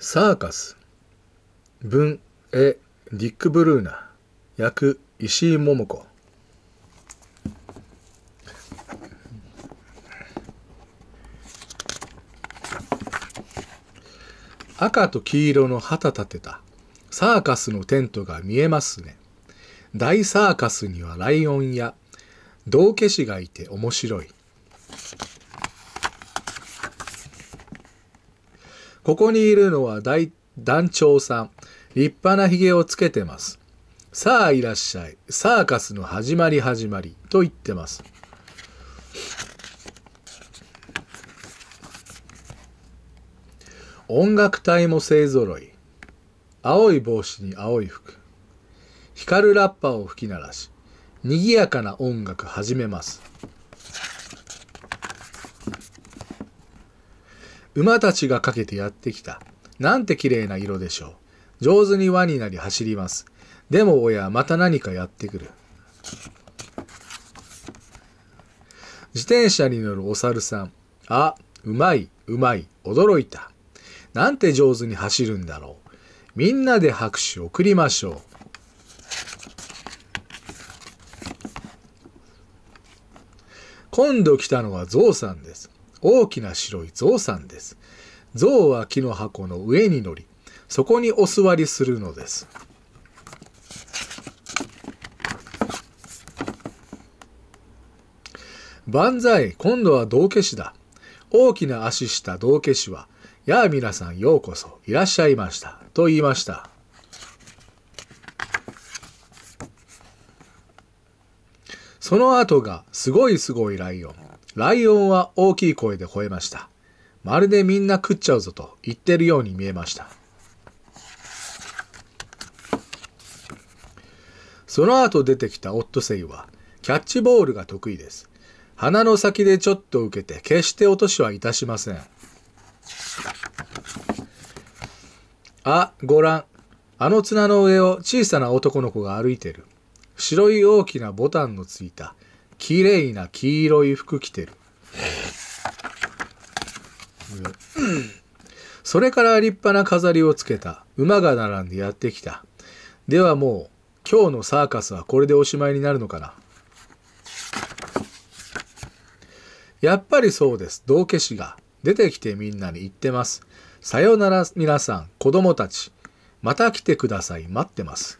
サーカス文絵ディック・ブルーナ役石井桃子赤と黄色の旗立てたサーカスのテントが見えますね大サーカスにはライオンや道化師がいて面白いここにいるのは大団長さん。立派な髭をつけてます。さあいらっしゃい。サーカスの始まり始まり。と言ってます。音楽隊も勢ぞろい。青い帽子に青い服。光るラッパを吹き鳴らし、賑やかな音楽始めます。馬たちがかけてやってきた。なんて綺麗な色でしょう。上手に輪になり走ります。でも親、また何かやってくる。自転車に乗るお猿さん。あ、うまい、うまい、驚いた。なんて上手に走るんだろう。みんなで拍手を送りましょう。今度来たのはゾウさんです。大きな白い象さんです。象は木の箱の上に乗り、そこにお座りするのです。万歳、今度は道化師だ。大きな足した道化師は、やあ皆さんようこそ、いらっしゃいました。と言いました。その後が、すごいすごいライオン。ライオンは大きい声で吠えました。まるでみんな食っちゃうぞと言ってるように見えました。その後出てきたオットセイは、キャッチボールが得意です。鼻の先でちょっと受けて、決して落としはいたしません。あ、ご覧。あの綱の上を小さな男の子が歩いてる。白い大きなボタンのついた綺麗な黄色い服着てる。それから立派な飾りをつけた。馬が並んでやってきた。ではもう、今日のサーカスはこれでおしまいになるのかな。やっぱりそうです。道化師が。出てきてみんなに言ってます。さよなら皆さん、子供たち。また来てください。待ってます。